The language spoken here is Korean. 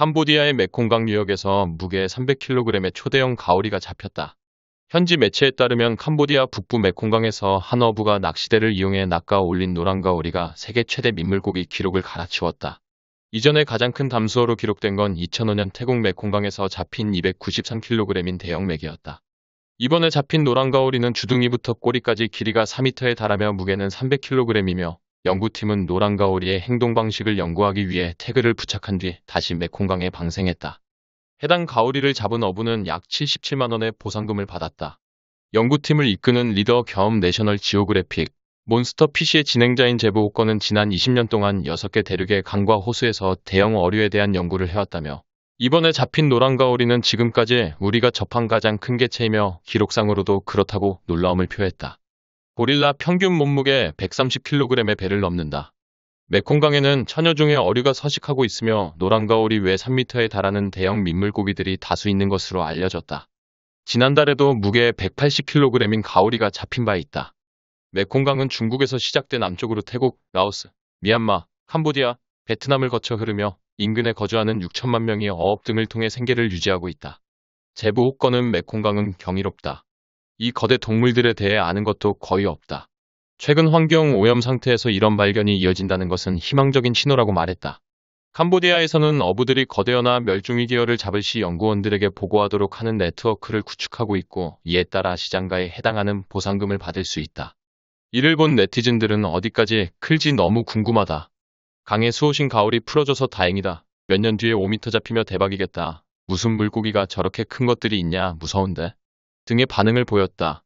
캄보디아의 메콩강 유역에서 무게 300kg의 초대형 가오리가 잡혔다. 현지 매체에 따르면 캄보디아 북부 메콩강에서 한 어부가 낚시대를 이용해 낚아 올린 노란 가오리가 세계 최대 민물고기 기록을 갈아치웠다. 이전에 가장 큰 담수어로 기록된 건 2005년 태국 메콩강에서 잡힌 293kg인 대형 맥이었다. 이번에 잡힌 노란 가오리는 주둥이부터 꼬리까지 길이가 4m에 달하며 무게는 300kg이며 연구팀은 노랑가오리의 행동 방식을 연구하기 위해 태그를 부착한 뒤 다시 메콩강에 방생했다. 해당 가오리를 잡은 어부는 약 77만원의 보상금을 받았다. 연구팀을 이끄는 리더 겸 내셔널 지오그래픽, 몬스터 PC의 진행자인 제보호건은 지난 20년 동안 6개 대륙의 강과 호수에서 대형 어류에 대한 연구를 해왔다며 이번에 잡힌 노랑가오리는 지금까지 우리가 접한 가장 큰 개체이며 기록상으로도 그렇다고 놀라움을 표했다. 고릴라 평균 몸무게 130kg의 배를 넘는다. 메콩강에는 처녀 중에 어류가 서식하고 있으며 노랑가오리 외 3m에 달하는 대형 민물고기들이 다수 있는 것으로 알려졌다. 지난달에도 무게 180kg인 가오리가 잡힌 바 있다. 메콩강은 중국에서 시작돼 남쪽으로 태국, 라오스, 미얀마, 캄보디아, 베트남을 거쳐 흐르며 인근에 거주하는 6천만 명이 어업 등을 통해 생계를 유지하고 있다. 제부 호권은 메콩강은 경이롭다. 이 거대 동물들에 대해 아는 것도 거의 없다. 최근 환경 오염 상태에서 이런 발견이 이어진다는 것은 희망적인 신호라고 말했다. 캄보디아에서는 어부들이 거대어나 멸종위기어를 잡을 시 연구원들에게 보고하도록 하는 네트워크를 구축하고 있고 이에 따라 시장가에 해당하는 보상금을 받을 수 있다. 이를 본 네티즌들은 어디까지 클지 너무 궁금하다. 강의 수호신 가을이 풀어줘서 다행이다. 몇 년 뒤에 5m 잡히며 대박이겠다. 무슨 물고기가 저렇게 큰 것들이 있냐 무서운데. 등의 반응을 보였다.